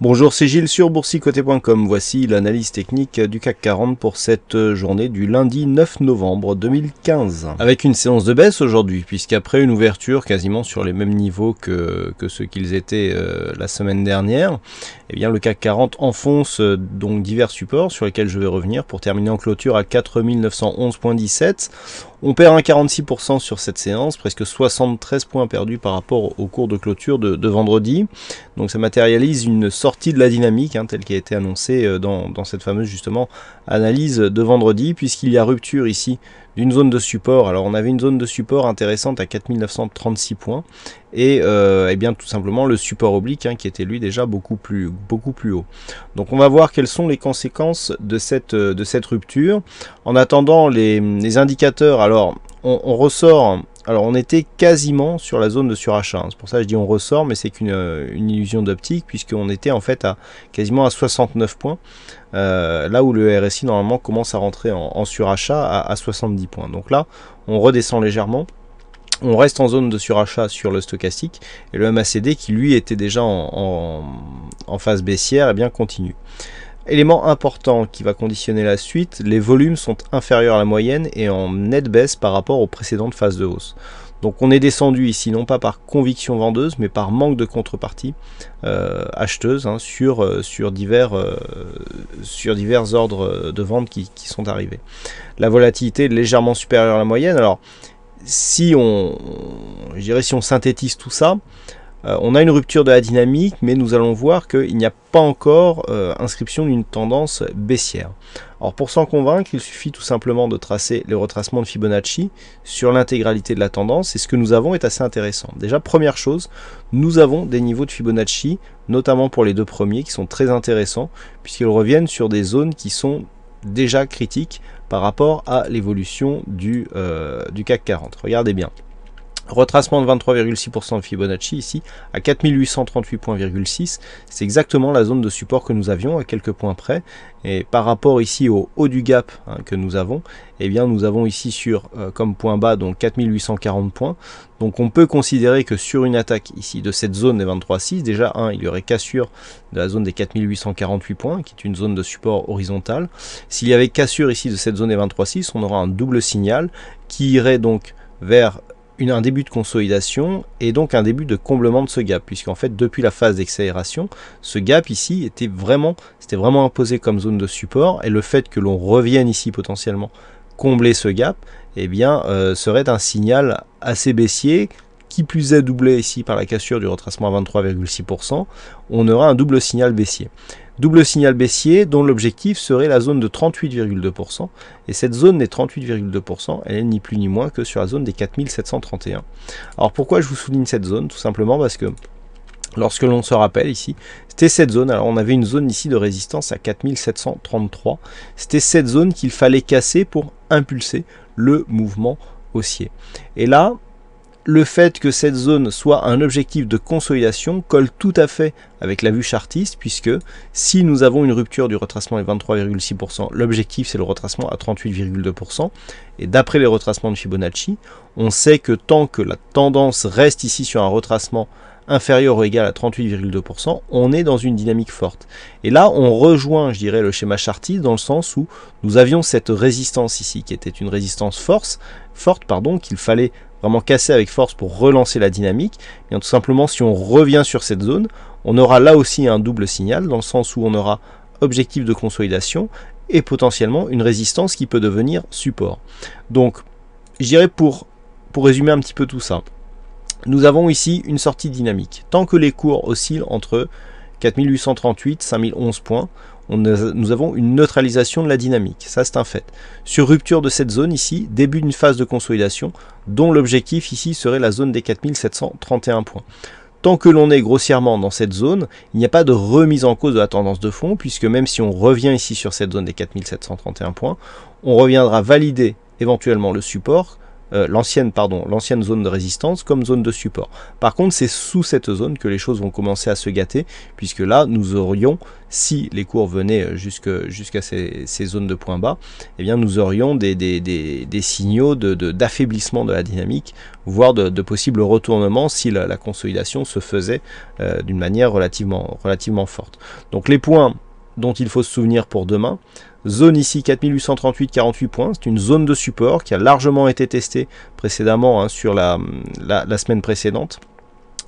Bonjour, c'est Gilles sur boursicoté.com. Voici l'analyse technique du CAC 40 pour cette journée du lundi 9 novembre 2015. Avec une séance de baisse aujourd'hui, puisqu'après une ouverture quasiment sur les mêmes niveaux que, que ceux qu'ils étaient euh, la semaine dernière, eh bien le CAC 40 enfonce euh, donc divers supports sur lesquels je vais revenir pour terminer en clôture à 4911.17. On perd un 46% sur cette séance, presque 73 points perdus par rapport au cours de clôture de, vendredi. Donc ça matérialise une sortie de la dynamique hein, telle qui a été annoncée euh, dans, dans cette fameuse justement analyse de vendredi, puisqu'il y a rupture ici d'une zone de support. Alors on avait une zone de support intéressante à 4936 points et, et euh, eh bien tout simplement le support oblique hein, qui était lui déjà beaucoup plus, beaucoup plus haut. Donc on va voir quelles sont les conséquences de cette, euh, de cette rupture. En attendant les, les indicateurs, alors on, ressort. Alors on était quasiment sur la zone de surachat. Hein. C'est pour ça que je dis on ressort, mais c'est qu'une euh, illusion d'optique, puisqu'on était en fait à quasiment à 69 points, euh, là où le RSI normalement commence à rentrer en, surachat à, 70 points. Donc là, on redescend légèrement on reste en zone de surachat sur le stochastique et le MACD qui lui était déjà en, phase baissière et eh bien continue. Élément important qui va conditionner la suite, les volumes sont inférieurs à la moyenne et en nette baisse par rapport aux précédentes phases de hausse. Donc on est descendu ici non pas par conviction vendeuse mais par manque de contrepartie euh, acheteuse hein, euh, euh, sur, divers, ordres de vente qui, sont arrivés. La volatilité est légèrement supérieure à la moyenne. Alors si on, si on synthétise tout ça, euh, on a une rupture de la dynamique, mais nous allons voir qu'il n'y a pas encore euh, inscription d'une tendance baissière. Alors pour s'en convaincre, il suffit tout simplement de tracer les retracements de Fibonacci sur l'intégralité de la tendance, et ce que nous avons est assez intéressant. Déjà, première chose, nous avons des niveaux de Fibonacci, notamment pour les deux premiers, qui sont très intéressants, puisqu'ils reviennent sur des zones qui sont déjà critiques par rapport à l'évolution du, euh, du CAC 40. Regardez bien. Retracement de 23,6% de Fibonacci ici à 4838,6. C'est exactement la zone de support que nous avions à quelques points près. Et par rapport ici au haut du gap hein, que nous avons, eh bien nous avons ici sur euh, comme point bas donc 4840 points. Donc on peut considérer que sur une attaque ici de cette zone des 23,6, déjà 1, il y aurait cassure de la zone des 4848 points, qui est une zone de support horizontale. S'il y avait cassure ici de cette zone des 23,6, on aura un double signal qui irait donc vers un début de consolidation et donc un début de comblement de ce gap, puisqu'en fait depuis la phase d'accélération, ce gap ici était vraiment, c'était vraiment imposé comme zone de support et le fait que l'on revienne ici potentiellement combler ce gap, eh bien euh, serait un signal assez baissier qui plus est doublé ici par la cassure du retracement à 23,6%, on aura un double signal baissier. Double signal baissier dont l'objectif serait la zone de 38,2%. Et cette zone des 38,2%, elle est ni plus ni moins que sur la zone des 4731. Alors pourquoi je vous souligne cette zone Tout simplement parce que lorsque l'on se rappelle ici, c'était cette zone, alors on avait une zone ici de résistance à 4733, c'était cette zone qu'il fallait casser pour impulser le mouvement haussier. Et là, le fait que cette zone soit un objectif de consolidation colle tout à fait avec la vue chartiste, puisque si nous avons une rupture du retracement à 23,6%, l'objectif c'est le retracement à 38,2%, et d'après les retracements de Fibonacci, on sait que tant que la tendance reste ici sur un retracement inférieur ou égal à 38,2%, on est dans une dynamique forte. Et là, on rejoint, je dirais, le schéma chartiste dans le sens où nous avions cette résistance ici, qui était une résistance force, forte, pardon, qu'il fallait vraiment casser avec force pour relancer la dynamique, et eh tout simplement si on revient sur cette zone, on aura là aussi un double signal, dans le sens où on aura objectif de consolidation et potentiellement une résistance qui peut devenir support. Donc, j'irai pour, pour résumer un petit peu tout ça, nous avons ici une sortie dynamique. Tant que les cours oscillent entre 4838 5011 points, nous avons une neutralisation de la dynamique, ça c'est un fait. Sur rupture de cette zone ici, début d'une phase de consolidation, dont l'objectif ici serait la zone des 4731 points. Tant que l'on est grossièrement dans cette zone, il n'y a pas de remise en cause de la tendance de fond, puisque même si on revient ici sur cette zone des 4731 points, on reviendra valider éventuellement le support euh, l'ancienne pardon, l'ancienne zone de résistance comme zone de support. Par contre, c'est sous cette zone que les choses vont commencer à se gâter, puisque là, nous aurions, si les cours venaient euh, jusque, jusqu'à ces, zones de points bas, eh bien, nous aurions des, signaux d'affaiblissement de, la dynamique, voire de, possibles retournements si la, consolidation se faisait euh, d'une manière relativement, relativement forte. Donc les points dont il faut se souvenir pour demain. Zone ici 4838 48 points, c'est une zone de support qui a largement été testée précédemment hein, sur la semaine précédente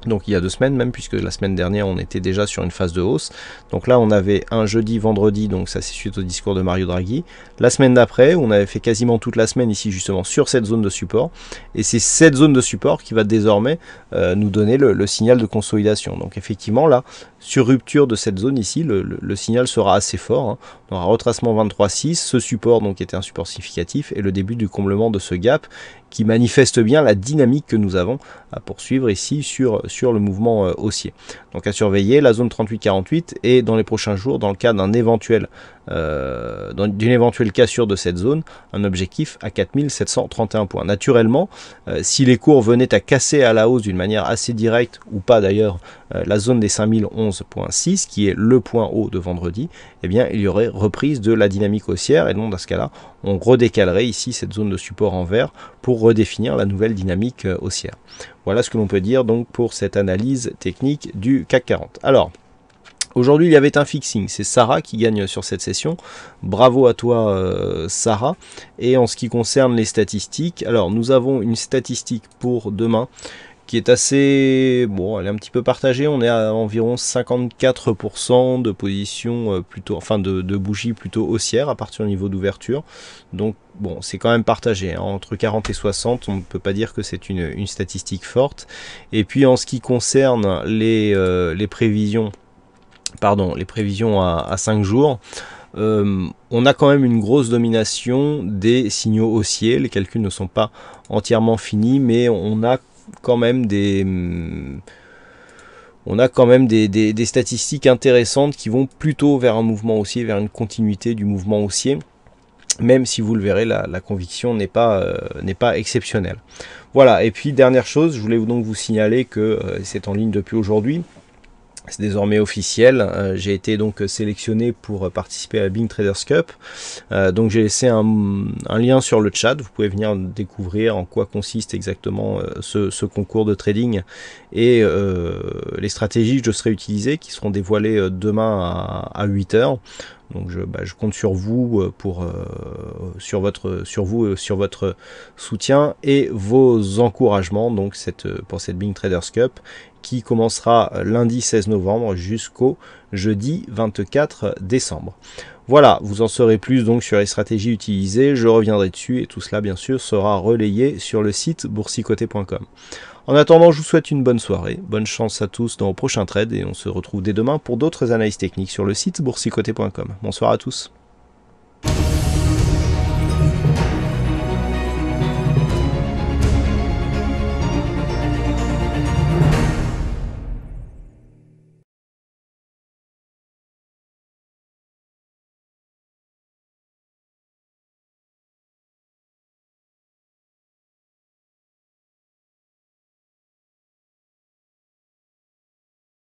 donc il y a deux semaines même, puisque la semaine dernière on était déjà sur une phase de hausse. Donc là on avait un jeudi, vendredi, donc ça c'est suite au discours de Mario Draghi. La semaine d'après, on avait fait quasiment toute la semaine ici justement sur cette zone de support. Et c'est cette zone de support qui va désormais euh, nous donner le, signal de consolidation. Donc effectivement là, sur rupture de cette zone ici, le, signal sera assez fort. Hein. On aura retracement 23.6, ce support donc était un support significatif et le début du comblement de ce gap qui manifeste bien la dynamique que nous avons à poursuivre ici sur, sur le mouvement euh, haussier. Donc à surveiller la zone 38-48 et dans les prochains jours, dans le cas d'un éventuel euh, d'une éventuelle cassure de cette zone, un objectif à 4731 points. Naturellement, euh, si les cours venaient à casser à la hausse d'une manière assez directe, ou pas d'ailleurs, la zone des 5011.6, qui est le point haut de vendredi, eh bien, il y aurait reprise de la dynamique haussière, et donc dans ce cas-là, on redécalerait ici cette zone de support en vert pour redéfinir la nouvelle dynamique euh, haussière. Voilà ce que l'on peut dire donc pour cette analyse technique du CAC 40. Alors, Aujourd'hui, il y avait un fixing. C'est Sarah qui gagne sur cette session. Bravo à toi, euh, Sarah. Et en ce qui concerne les statistiques, alors nous avons une statistique pour demain qui est assez... Bon, elle est un petit peu partagée, on est à environ 54% de position euh, plutôt... Enfin, de, bougies plutôt haussières à partir du niveau d'ouverture. Donc, bon, c'est quand même partagé. Hein. Entre 40 et 60, on ne peut pas dire que c'est une, statistique forte. Et puis, en ce qui concerne les, euh, les prévisions... Pardon, les prévisions à, 5 jours... Euh, on a quand même une grosse domination des signaux haussiers. Les calculs ne sont pas entièrement finis, mais on a quand même des hmm, on a quand même des, statistiques intéressantes qui vont plutôt vers un mouvement haussier, vers une continuité du mouvement haussier, même si vous le verrez, la, conviction n'est pas, euh, pas exceptionnelle. Voilà, et puis dernière chose, je voulais donc vous signaler que euh, c'est en ligne depuis aujourd'hui, c'est désormais officiel. Euh, j'ai été donc sélectionné pour participer à Bing Traders Cup. Euh, donc j'ai laissé un, lien sur le chat. Vous pouvez venir découvrir en quoi consiste exactement euh, ce, concours de trading et les stratégies que je serai utilisées qui seront dévoilées demain à, à 8h. Donc bah, je, compte sur vous euh, pour euh, sur votre sur vous euh, sur votre soutien et vos encouragements donc cette pour cette Bing Traders Cup qui commencera lundi 16 novembre jusqu'au jeudi 24 décembre. Voilà, vous en saurez plus donc sur les stratégies utilisées, je reviendrai dessus et tout cela bien sûr sera relayé sur le site boursicoté.com. En attendant, je vous souhaite une bonne soirée, bonne chance à tous dans vos prochains trades et on se retrouve dès demain pour d'autres analyses techniques sur le site boursicoté.com. Bonsoir à tous.